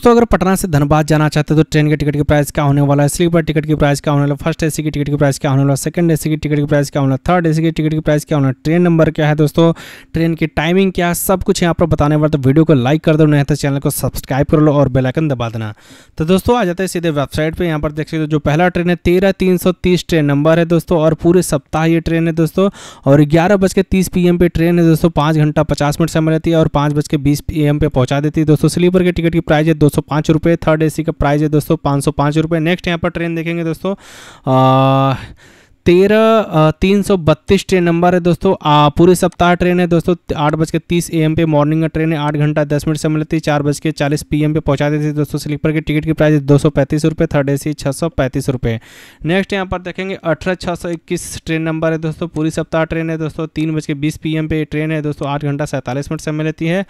दोस्तों अगर पटना से धनबाद जाना चाहते हैं तो ट्रेन के टिकट की प्राइस क्या होने वाला है स्लीपर टिकट की प्राइस क्या होने वाला फर्स्ट एसी की टिकट की प्राइस क्या होने वाला सेकंड एसी की टिकट की प्राइस क्या होने थर्ड एसी की टिकट की प्राइस क्या होना ट्रेन नंबर क्या है दोस्तों ट्रेन की टाइमिंग क्या है सब कुछ यहाँ पर बताने वाला तो वीडियो को लाइक कर दो नहीं तो चैनल को सब्सक्राइब कर लो और बेलाइकन दबा देना तो दोस्तों आ जाते हैं सीधे वेबसाइट पर यहाँ पर देख सकते हो जो पहला ट्रेन है तेरह तीन सौ तीस ट्रेन नंबर है दोस्तों और पूरे सप्ताह ये ट्रेन है दोस्तों और ग्यारह बज के तीस पी एम पे ट्रेन है दोस्तों पाँच घंटा पचास मिनट समय रहती है और पाँच बज के बीस पी एम पे पहुँचा देती है दोस्तों स्लीपर के टिकट की प्राइस है दो सौ थर्ड ए का प्राइस है दोस्तों पाँच सौ नेक्स्ट यहाँ पर ट्रेन देखेंगे दोस्तों तेरह तीन सौ बत्तीस ट्रेन नंबर है दोस्तों आ, पूरे सप्ताह ट्रेन है दोस्तों आठ बज के तीस ए एम पे मॉर्निंग का ट्रेन है आठ घंटा दस मिनट से मिलती है चार बज के चालीस पी एम पे पहुंचा देती है दोस्तों स्लीपर की टिकट की प्राइस दो सौ पैंतीस रुपये थर्ड ए सी छः सौ पैंतीस रुपये नेक्स्ट यहाँ पर देखेंगे अठारह छः सौ इक्कीस ट्रेन नंबर है दोस्तों पूरी सप्ताह ट्रेन है दोस्तों तीन बज के बीस पी एम पे ट्रेन है दोस्तों आठ घंटा सैंतालीस मिनट से मिलती है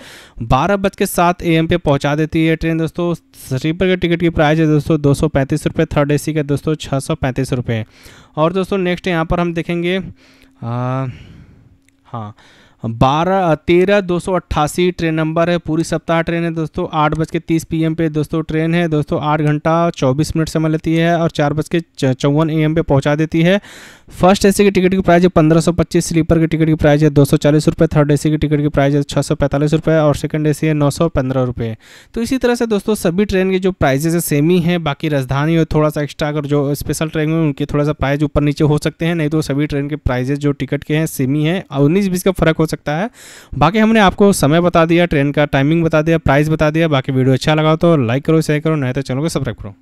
बारह बज के सात ए एम पे पहुँचा देती है ट्रेन दोस्तों स्लीपर की टिकट की प्राइस है दोस्तों दो सौ पैंतीस रुपये थर्ड ए सी का दोस्तों छः सौ पैंतीस रुपये और दोस्तों नेक्स्ट यहाँ पर हम देखेंगे आ, हाँ बारह तेरह दो सौ अट्ठासी ट्रेन नंबर है पूरी सप्ताह ट्रेन है दोस्तों आठ बज के तीस पी पे दोस्तों ट्रेन है दोस्तों आठ घंटा चौबीस मिनट समय लेती है और चार बज के चौवन ए पे पहुंचा देती है फर्स्ट ए की टिकट की प्राइस है पंद्रह सौ पच्चीस स्लीपर की टिकट की प्राइस है दो सौ चालीस रुपये थर्ड ए की टिकट की प्राइस है छः सौ पैंतालीस रुपये और सेकेंड ए है नौ सौ पंद्रह रुपये तो इसी तरह से दोस्तों सभी ट्रेन के जो प्राइजेज है सेम ही हैं बाकी राजधानी और थोड़ा सा एक्स्ट्रा अगर जो स्पेशल ट्रेन है उनके थोड़ा सा प्राइज़ ऊपर नीचे हो सकते हैं नहीं तो सभी ट्रेन के प्राइजेज जो टिकट के हैं सेम ही हैं उन्नीस बीस का फर्क हो सकता है बाकी हमने आपको समय बता दिया ट्रेन का टाइमिंग बता दिया प्राइस बता दिया बाकी वीडियो अच्छा लगा तो लाइक करो शेयर करो नहीं तो चैनल को सब्सक्राइब करो